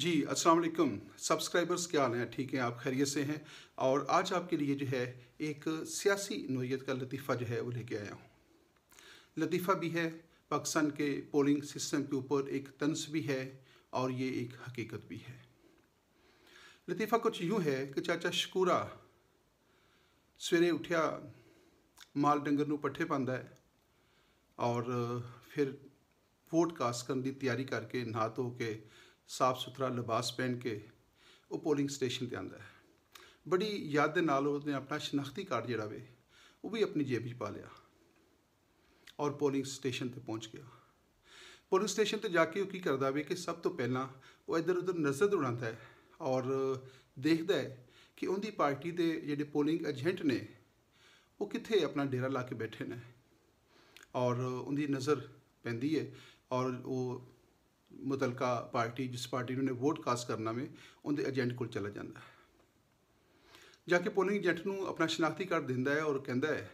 जी अस्सलाम वालेकुम सब्सक्राइबर्स क्या हाल हैं ठीक हैं आप खैरियत से हैं और आज आपके लिए जो है एक सियासी नोयत का लतीफ़ा जो है वो लेके आया हूँ लतीफ़ा भी है पाकिस्तान के पोलिंग सिस्टम के ऊपर एक तंस भी है और ये एक हकीकत भी है लतीफ़ा कुछ यूँ है कि चाचा शकूरा सवेरे उठा माल डंगर पट्ठे पाँदा है और फिर वोट कास्ट करने की तैयारी करके नहा धो के ਸਾਫ ਸੁਥਰਾ ਲਿਬਾਸ ਪਹਿਨ ਕੇ ਉਹ ਪੋਲਿੰਗ ਸਟੇਸ਼ਨ ਤੇ ਆਂਦਾ ਹੈ ਬੜੀ ਯਾਦ ਦੇ ਨਾਲ ਉਹਨੇ ਆਪਣਾ ਸ਼ਨਾਖਤੀ ਕਾਰਡ ਜਿਹੜਾ ਵੇ ਉਹ ਵੀ ਆਪਣੀ ਜੇਬ ਵਿੱਚ ਪਾ ਲਿਆ ਔਰ ਪੋਲਿੰਗ ਸਟੇਸ਼ਨ ਤੇ ਪਹੁੰਚ ਗਿਆ ਪੋਲਿੰਗ ਸਟੇਸ਼ਨ ਤੇ ਜਾ ਕੇ ਉਹ ਕੀ ਕਰਦਾ ਵੇ ਕਿ ਸਭ ਤੋਂ ਪਹਿਲਾਂ ਉਹ ਇੱਧਰ ਉੱਧਰ ਨਜ਼ਰ ਦੌੜਾਉਂਦਾ ਹੈ ਔਰ ਦੇਖਦਾ ਹੈ ਕਿ ਉਹਦੀ ਪਾਰਟੀ ਦੇ ਜਿਹੜੇ ਪੋਲਿੰਗ ਏਜੰਟ ਨੇ ਉਹ ਕਿੱਥੇ ਆਪਣਾ ਡੇਰਾ ਲਾ ਕੇ ਬੈਠੇ ਨੇ ਔਰ ਉਹਦੀ ਨਜ਼ਰ ਪੈਂਦੀ ਹੈ ਔਰ ਉਹ ਮੁਤਲਕਾ ਪਾਰਟੀ ਜਿਸ ਪਾਰਟੀ ਨੂੰ ਨੇ ਵੋਟ ਕਾਸਟ ਕਰਨਾ ਵੇ ਉਹਦੇ ਏਜੰਟ ਕੋਲ ਚਲਾ ਜਾਂਦਾ ਹੈ ਜਾ ਕੇ ਪੋਲਿੰਗ ਏਜੰਟ ਨੂੰ ਆਪਣਾ ਸ਼ਨਾਖਤੀ ਕਾਰਡ ਦਿੰਦਾ ਹੈ ਔਰ ਕਹਿੰਦਾ ਹੈ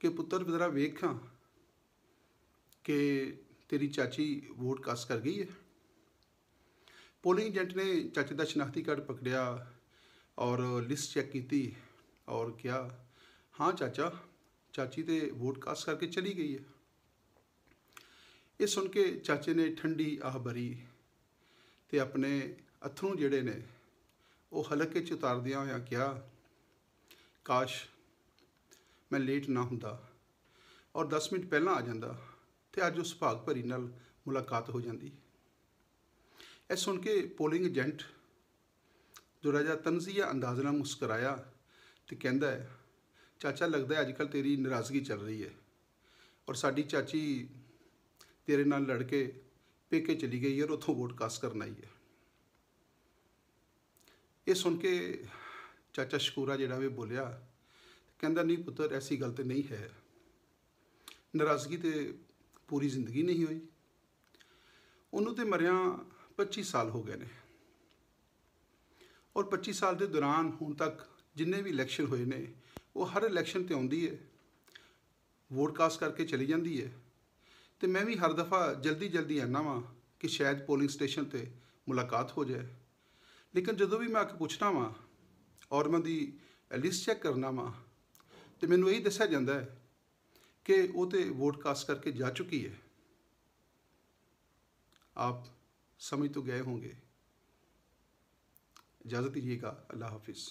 ਕਿ ਪੁੱਤਰ ਜਰਾ ਵੇਖਾਂ ਕਿ ਤੇਰੀ ਚਾਚੀ ਵੋਟ ਕਾਸਟ ਕਰ ਗਈ ਹੈ ਪੋਲਿੰਗ ਏਜੰਟ ਨੇ ਚਾਚੇ ਦਾ ਸ਼ਨਾਖਤੀ ਕਾਰਡ ਪਕੜਿਆ ਔਰ ਲਿਸਟ ਚੈੱਕ ਕੀਤੀ ਔਰ ਕਿਹਾ ਹਾਂ ਚਾਚਾ ਚਾਚੀ ਤੇ ਵੋਟ ਕਾਸਟ ਕਰਕੇ ਚਲੀ ਗਈ ਹੈ ਇਹ ਸੁਣ ਕੇ ਚਾਚੇ ਨੇ ਠੰਡੀ ਆਹ ਭਰੀ ਤੇ ਆਪਣੇ ਅਥਰੂ ਜਿਹੜੇ ਨੇ ਉਹ ਹਲਕੇ ਚ ਉਤਾਰਦਿਆਂ ਹੋਇਆ ਕਿਹਾ ਕਾਸ਼ ਮੈਂ ਲੇਟ ਨਾ ਹੁੰਦਾ ਔਰ 10 ਮਿੰਟ ਪਹਿਲਾਂ ਆ ਜਾਂਦਾ ਤੇ ਅੱਜ ਉਸ ਭਾਗ ਭਰੀ ਨਾਲ ਮੁਲਾਕਾਤ ਹੋ ਜਾਂਦੀ ਇਹ ਸੁਣ ਕੇ ਪੋਲਿੰਗ ਏਜੰਟ ਜੋ ਰਾਜਾ ਤਨਜ਼ੀਆ ਅੰਦਾਜ਼ ਨਾਲ ਮੁਸਕਰਾਇਆ ਤੇ ਕਹਿੰਦਾ ਹੈ ਚਾਚਾ ਲੱਗਦਾ ਹੈ ਅੱਜਕੱਲ ਤੇਰੀ ਨਰਾਜ਼ਗੀ ਚੱਲ ਰਹੀ ਹੈ ਔਰ ਸਾਡੀ ਚਾਚੀ ਤੇਰੇ ਨਾਲ ਲੜ ਕੇ ਪੇਕੇ ਚਲੀ ਗਈ ਯਾਰ ਉਥੋਂ ਵੋਟ ਕਾਸ ਕਰਨ ਆਈ ਹੈ ਇਹ ਸੁਣ ਕੇ ਚਾਚਾ ਸ਼ਕੂਰਾ ਜਿਹੜਾ ਵੀ ਬੋਲਿਆ ਕਹਿੰਦਾ ਨਹੀਂ ਪੁੱਤਰ ਐਸੀ ਗੱਲ ਤੇ ਨਹੀਂ ਹੈ ਨਰਾਜ਼ਗੀ ਤੇ ਪੂਰੀ ਜ਼ਿੰਦਗੀ ਨਹੀਂ ਹੋਈ ਉਹਨੂੰ ਤੇ ਮਰਿਆਂ 25 ਸਾਲ ਹੋ ਗਏ ਨੇ ਔਰ 25 ਸਾਲ ਦੇ ਦੌਰਾਨ ਹੁਣ ਤੱਕ ਜਿੰਨੇ ਵੀ ਇਲੈਕਸ਼ਨ ਹੋਏ ਨੇ ਉਹ ਹਰ ਇਲੈਕਸ਼ਨ ਤੇ ਆਉਂਦੀ ਹੈ ਵੋਟ ਕਾਸਟ ਕਰਕੇ ਚਲੀ ਜਾਂਦੀ ਹੈ ਤੇ ਮੈਂ ਵੀ ਹਰ ਦਫਾ ਜਲਦੀ ਜਲਦੀ ਆਨਾ ਵਾਂ ਕਿ ਸ਼ਾਇਦ ਪੋਲਿੰਗ ਸਟੇਸ਼ਨ ਤੇ ਮੁਲਾਕਾਤ ਹੋ ਜਾਏ ਲੇਕਿਨ ਜਦੋਂ ਵੀ ਮੈਂ ਆ ਕੇ ਪੁੱਛਣਾ ਵਾਂ ਔਰ ਮੈਂ ਦੀ ਲਿਸਟ ਚੈੱਕ ਕਰਨਾ ਵਾਂ ਤੇ ਮੈਨੂੰ ਇਹ ਦੱਸਿਆ ਜਾਂਦਾ ਹੈ ਕਿ ਉਹ ਤੇ ਵੋਟ ਕਾਸਟ ਕਰਕੇ ਜਾ ਚੁੱਕੀ ਹੈ ਆਪ ਸਮਝ ਤੋਂ ਗਏ ਹੋਗੇ ਇਜਾਜ਼ਤ ਦੀਜੀਏਗਾ ਅੱਲਾਹ ਹਾਫਿਜ਼